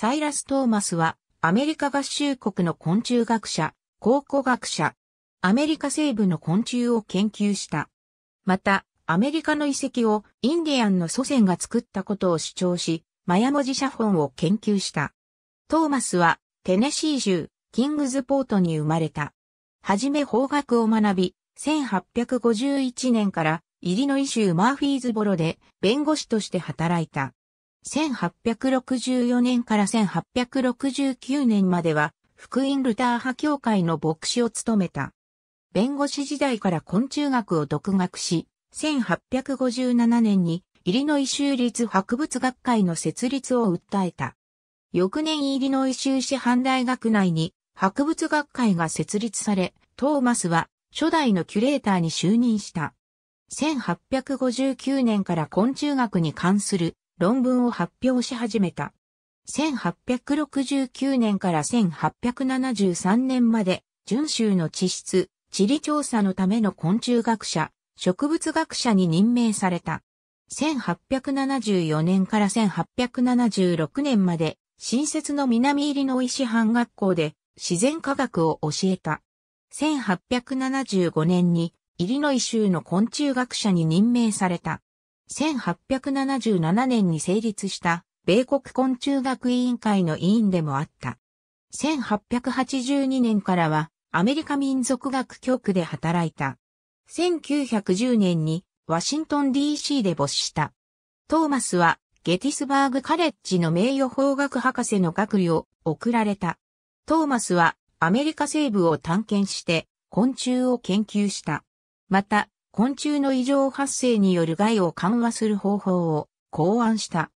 サイラス・トーマスは、アメリカ合衆国の昆虫学者、考古学者、アメリカ西部の昆虫を研究した。また、アメリカの遺跡をインディアンの祖先が作ったことを主張し、マヤ文字写本を研究した。トーマスは、テネシー州、キングズポートに生まれた。はじめ法学を学び、1851年からイリノイ州マーフィーズボロで弁護士として働いた。1864年から1869年までは、福音ルター派教会の牧師を務めた。弁護士時代から昆虫学を独学し、1857年にイリノイ州立博物学会の設立を訴えた。翌年イリノイ州市販大学内に博物学会が設立され、トーマスは初代のキュレーターに就任した。1859年から昆虫学に関する論文を発表し始めた。1869年から1873年まで、準州の地質、地理調査のための昆虫学者、植物学者に任命された。1874年から1876年まで、新設の南イリノイ師範学校で自然科学を教えた。1875年にイリノイ州の昆虫学者に任命された。1877年に成立した米国昆虫学委員会の委員でもあった。1882年からはアメリカ民族学局で働いた。1910年にワシントン DC で没した。トーマスはゲティスバーグカレッジの名誉法学博士の学位を贈られた。トーマスはアメリカ西部を探検して昆虫を研究した。また、昆虫の異常発生による害を緩和する方法を考案した。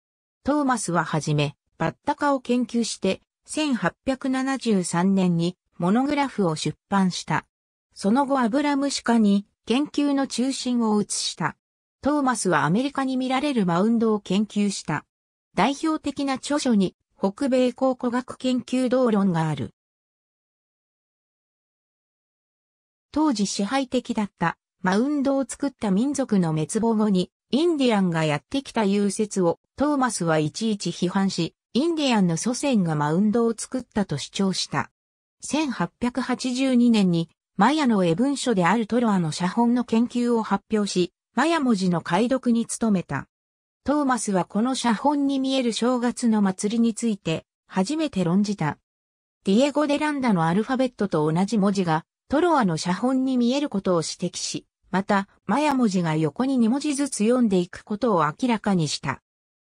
トーマスははじめ、バッタ化を研究して、1873年にモノグラフを出版した。その後アブラムシ科に研究の中心を移した。トーマスはアメリカに見られるマウンドを研究した。代表的な著書に北米考古学研究道論がある。当時支配的だったマウンドを作った民族の滅亡後に、インディアンがやってきた融説をトーマスはいちいち批判し、インディアンの祖先がマウンドを作ったと主張した。1882年にマヤの絵文書であるトロアの写本の研究を発表し、マヤ文字の解読に努めた。トーマスはこの写本に見える正月の祭りについて初めて論じた。ディエゴ・デランダのアルファベットと同じ文字がトロアの写本に見えることを指摘し、また、マヤ文字が横に2文字ずつ読んでいくことを明らかにした。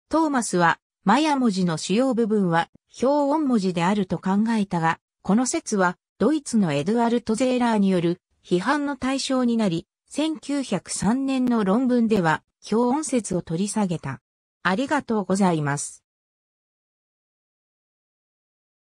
トーマスは、マヤ文字の主要部分は、表音文字であると考えたが、この説は、ドイツのエドアルト・ゼーラーによる批判の対象になり、1903年の論文では、表音説を取り下げた。ありがとうございます。